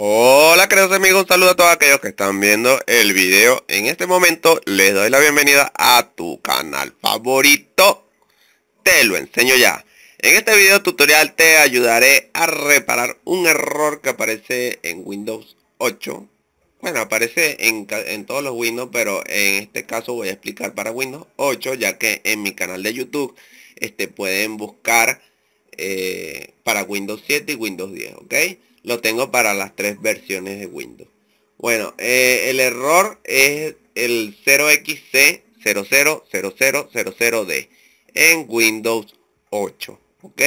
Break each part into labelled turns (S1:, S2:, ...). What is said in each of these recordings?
S1: Hola queridos amigos, un saludo a todos aquellos que están viendo el video. En este momento les doy la bienvenida a tu canal favorito. Te lo enseño ya. En este video tutorial te ayudaré a reparar un error que aparece en Windows 8. Bueno, aparece en, en todos los Windows, pero en este caso voy a explicar para Windows 8, ya que en mi canal de YouTube este, pueden buscar eh, para Windows 7 y Windows 10, ¿ok? lo tengo para las tres versiones de Windows. Bueno, eh, el error es el 0xc000000d en Windows 8. ¿Ok?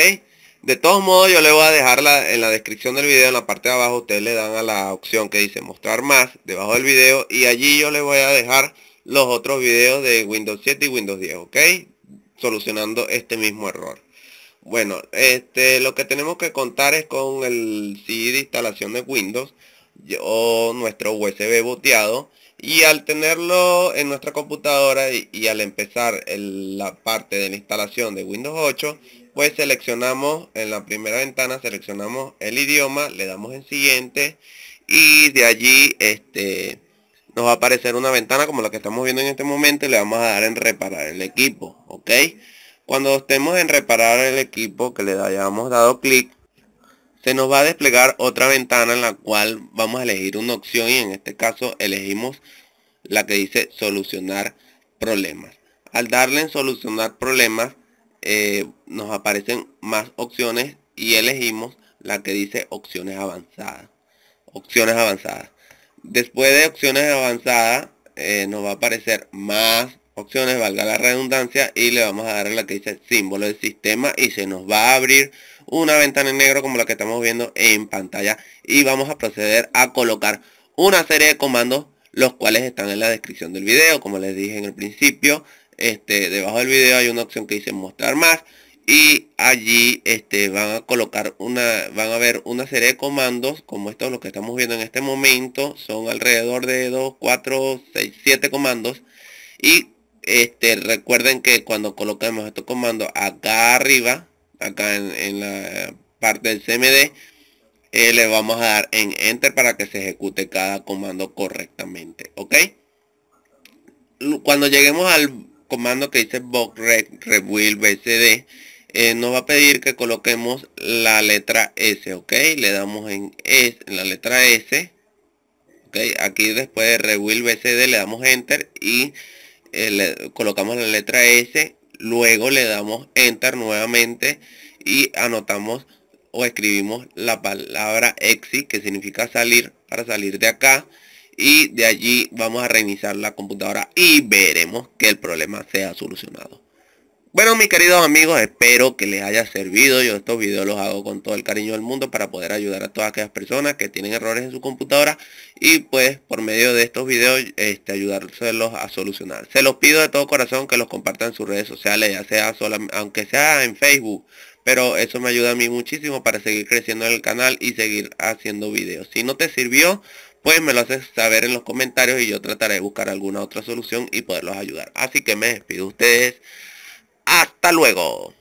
S1: De todos modos, yo le voy a dejar en la descripción del video, en la parte de abajo, ustedes le dan a la opción que dice mostrar más debajo del video y allí yo le voy a dejar los otros videos de Windows 7 y Windows 10, ¿ok? Solucionando este mismo error. Bueno, este, lo que tenemos que contar es con el CD de instalación de Windows o nuestro USB boteado y al tenerlo en nuestra computadora y, al empezar la parte de la instalación de Windows 8 pues seleccionamos en la primera ventana seleccionamos el idioma le damos en siguiente y de allí este nos va a aparecer una ventana como la que estamos viendo en este momento y le vamos a dar en reparar el equipo ok cuando estemos en reparar el equipo que le hayamos dado clic, se nos va a desplegar otra ventana en la cual vamos a elegir una opción y en este caso elegimos la que dice solucionar problemas. Al darle en solucionar problemas eh, nos aparecen más opciones y elegimos la que dice opciones avanzadas. Opciones avanzadas. Después de opciones avanzadas eh, nos va a aparecer más opciones, valga la redundancia, y le vamos a dar la que dice símbolo del sistema y se nos va a abrir una ventana en negro como la que estamos viendo en pantalla y vamos a proceder a colocar una serie de comandos los cuales están en la descripción del video, como les dije en el principio, este, debajo del video hay una opción que dice mostrar más y allí este, van a colocar una, van a ver una serie de comandos como estos los que estamos viendo en este momento, son alrededor de 2, 4, 6, 7 comandos y este, recuerden que cuando colocamos estos comandos acá arriba, acá en, la parte del CMD, eh, le vamos a dar en Enter para que se ejecute cada comando correctamente, ¿ok? Cuando lleguemos al comando que dice box rec rebuild bcd, eh, nos va a pedir que coloquemos la letra S, ¿ok? Le damos en, S, la letra S, ¿ok? Aquí después de rebuild bcd le damos Enter y eh, colocamos la letra S, luego le damos Enter nuevamente y anotamos o escribimos la palabra exit que significa salir para salir de acá y de allí vamos a reiniciar la computadora y veremos que el problema sea solucionado. Bueno, mis queridos amigos, espero que les haya servido. Yo estos videos los hago con todo el cariño del mundo para poder ayudar a todas aquellas personas que tienen errores en su computadora y pues por medio de estos videos este, ayudárselos a solucionar. Se los pido de todo corazón que los compartan en sus redes sociales, ya sea aunque sea en Facebook, pero eso me ayuda a mí muchísimo para seguir creciendo en el canal y seguir haciendo videos. Si no te sirvió, pues me lo haces saber en los comentarios y yo trataré de buscar alguna otra solución y poderlos ayudar. Así que me despido ustedes. Hasta luego.